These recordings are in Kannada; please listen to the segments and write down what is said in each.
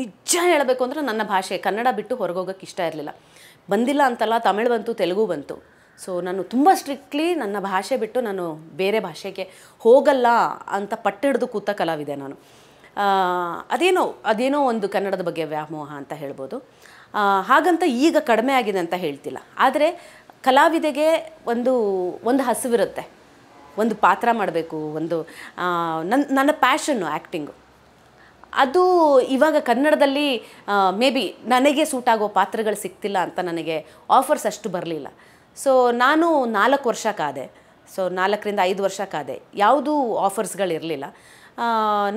ನಿಜ ಹೇಳಬೇಕು ಅಂದರೆ ನನ್ನ ಭಾಷೆ ಕನ್ನಡ ಬಿಟ್ಟು ಹೊರಗೆ ಹೋಗೋಕ್ಕೆ ಇಷ್ಟ ಇರಲಿಲ್ಲ ಬಂದಿಲ್ಲ ಅಂತಲ್ಲ ತಮಿಳು ಬಂತು ತೆಲುಗು ಬಂತು ಸೊ ನಾನು ತುಂಬ ಸ್ಟ್ರಿಕ್ಟ್ಲಿ ನನ್ನ ಭಾಷೆ ಬಿಟ್ಟು ನಾನು ಬೇರೆ ಭಾಷೆಗೆ ಹೋಗಲ್ಲ ಅಂತ ಪಟ್ಟಿಡ್ದು ಕೂತ ಕಲಾವಿದೆ ನಾನು ಅದೇನೋ ಅದೇನೋ ಒಂದು ಕನ್ನಡದ ಬಗ್ಗೆ ವ್ಯಾಮೋಹ ಅಂತ ಹೇಳ್ಬೋದು ಹಾಗಂತ ಈಗ ಕಡಿಮೆ ಆಗಿದೆ ಅಂತ ಹೇಳ್ತಿಲ್ಲ ಆದರೆ ಕಲಾವಿದೆಗೆ ಒಂದು ಒಂದು ಹಸಿವಿರುತ್ತೆ ಒಂದು ಪಾತ್ರ ಮಾಡಬೇಕು ಒಂದು ನನ್ನ ನನ್ನ ಪ್ಯಾಷನ್ನು ಆ್ಯಕ್ಟಿಂಗು ಅದು ಇವಾಗ ಕನ್ನಡದಲ್ಲಿ ಮೇ ಬಿ ನನಗೆ ಸೂಟ್ ಆಗೋ ಪಾತ್ರಗಳು ಸಿಗ್ತಿಲ್ಲ ಅಂತ ನನಗೆ ಆಫರ್ಸ್ ಅಷ್ಟು ಬರಲಿಲ್ಲ ಸೊ ನಾನು ನಾಲ್ಕು ವರ್ಷ ಕಾದೆ ಸೊ ನಾಲ್ಕರಿಂದ ಐದು ವರ್ಷ ಕಾದೆ ಯಾವುದೂ ಆಫರ್ಸ್ಗಳಿರಲಿಲ್ಲ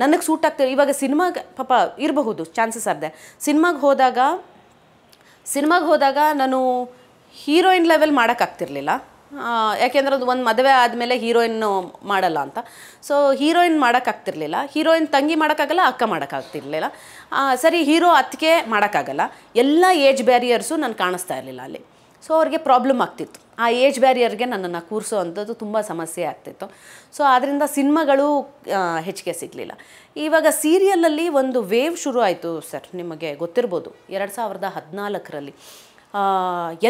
ನನಗೆ ಸೂಟ್ ಆಗ್ತಿ ಇವಾಗ ಸಿನಿಮಾಗೆ ಪಾಪ ಇರಬಹುದು ಚಾನ್ಸಸ್ ಅರ್ಧ ಸಿನಿಮಾಗೆ ಹೋದಾಗ ಸಿನಿಮಾಗೆ ಹೋದಾಗ ನಾನು ಹೀರೋಯಿನ್ ಲೆವೆಲ್ ಮಾಡೋಕ್ಕಾಗ್ತಿರಲಿಲ್ಲ ಯಾಕೆಂದ್ರೆ ಅದು ಒಂದು ಮದುವೆ ಆದಮೇಲೆ ಹೀರೋಯಿನ್ ಮಾಡಲ್ಲ ಅಂತ ಸೊ ಹೀರೋಯಿನ್ ಮಾಡೋಕ್ಕಾಗ್ತಿರ್ಲಿಲ್ಲ ಹೀರೋಯಿನ್ ತಂಗಿ ಮಾಡೋಕ್ಕಾಗಲ್ಲ ಅಕ್ಕ ಮಾಡೋಕ್ಕಾಗ್ತಿರ್ಲಿಲ್ಲ ಸರಿ ಹೀರೋ ಅತ್ತಿಗೆ ಮಾಡೋಕ್ಕಾಗಲ್ಲ ಎಲ್ಲ ಏಜ್ ಬ್ಯಾರಿಯರ್ಸು ನಾನು ಕಾಣಿಸ್ತಾ ಇರಲಿಲ್ಲ ಅಲ್ಲಿ ಸೊ ಅವ್ರಿಗೆ ಪ್ರಾಬ್ಲಮ್ ಆಗ್ತಿತ್ತು ಆ ಏಜ್ ಬ್ಯಾರಿಯರ್ಗೆ ನನ್ನನ್ನು ಕೂರಿಸೋ ಅಂಥದ್ದು ತುಂಬ ಸಮಸ್ಯೆ ಆಗ್ತಿತ್ತು ಸೊ ಆದ್ದರಿಂದ ಸಿನಿಮಾಗಳು ಹೆಚ್ಚಿಗೆ ಸಿಗಲಿಲ್ಲ ಇವಾಗ ಸೀರಿಯಲಲ್ಲಿ ಒಂದು ವೇವ್ ಶುರು ಆಯಿತು ಸರ್ ನಿಮಗೆ ಗೊತ್ತಿರ್ಬೋದು ಎರಡು ಸಾವಿರದ ಹದಿನಾಲ್ಕರಲ್ಲಿ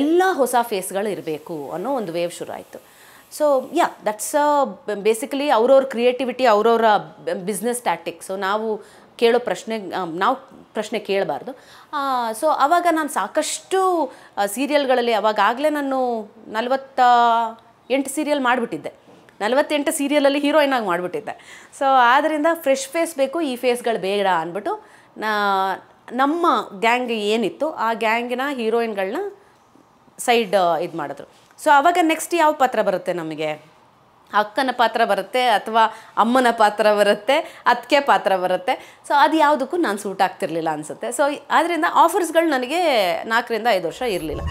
ಎಲ್ಲ ಹೊಸ ಫೇಸ್ಗಳು ಇರಬೇಕು ಅನ್ನೋ ಒಂದು ವೇವ್ ಶುರು ಆಯಿತು ಸೊ ಯಾ ದಟ್ಸ್ ಬೇಸಿಕಲಿ ಅವ್ರವ್ರ ಕ್ರಿಯೇಟಿವಿಟಿ ಅವ್ರವ್ರ ಬಿಸ್ನೆಸ್ ಟ್ಯಾಕ್ಟಿಕ್ ಸೊ ನಾವು ಕೇಳೋ ಪ್ರಶ್ನೆ ನಾವು ಪ್ರಶ್ನೆ ಕೇಳಬಾರ್ದು ಸೊ ಆವಾಗ ನಾನು ಸಾಕಷ್ಟು ಸೀರಿಯಲ್ಗಳಲ್ಲಿ ಅವಾಗಾಗಲೇ ನಾನು ನಲವತ್ತ ಎಂಟು ಸೀರಿಯಲ್ ಮಾಡಿಬಿಟ್ಟಿದ್ದೆ ನಲವತ್ತೆಂಟು ಸೀರಿಯಲಲ್ಲಿ ಹೀರೋಯಿನ್ ಆಗಿ ಮಾಡಿಬಿಟ್ಟಿದ್ದೆ ಸೊ ಆದ್ದರಿಂದ ಫ್ರೆಶ್ ಫೇಸ್ ಬೇಕು ಈ ಫೇಸ್ಗಳು ಬೇಡ ಅಂದ್ಬಿಟ್ಟು ನಾ ನಮ್ಮ ಗ್ಯಾಂಗ್ ಏನಿತ್ತು ಆ ಗ್ಯಾಂಗಿನ ಹೀರೋಯಿನ್ಗಳನ್ನ ಸೈಡ್ ಇದು ಮಾಡಿದ್ರು ಸೊ ಆವಾಗ ನೆಕ್ಸ್ಟ್ ಯಾವ ಪಾತ್ರ ಬರುತ್ತೆ ನಮಗೆ ಅಕ್ಕನ ಪಾತ್ರ ಬರುತ್ತೆ ಅಥವಾ ಅಮ್ಮನ ಪಾತ್ರ ಬರುತ್ತೆ ಅತ್ತಿಗೆ ಪಾತ್ರ ಬರುತ್ತೆ ಸೊ ಅದು ಯಾವುದಕ್ಕೂ ನಾನು ಸೂಟ್ ಆಗ್ತಿರ್ಲಿಲ್ಲ ಅನಿಸುತ್ತೆ ಸೊ ಆದ್ದರಿಂದ ಆಫರ್ಸ್ಗಳು ನನಗೆ ನಾಲ್ಕರಿಂದ ಐದು ವರ್ಷ ಇರಲಿಲ್ಲ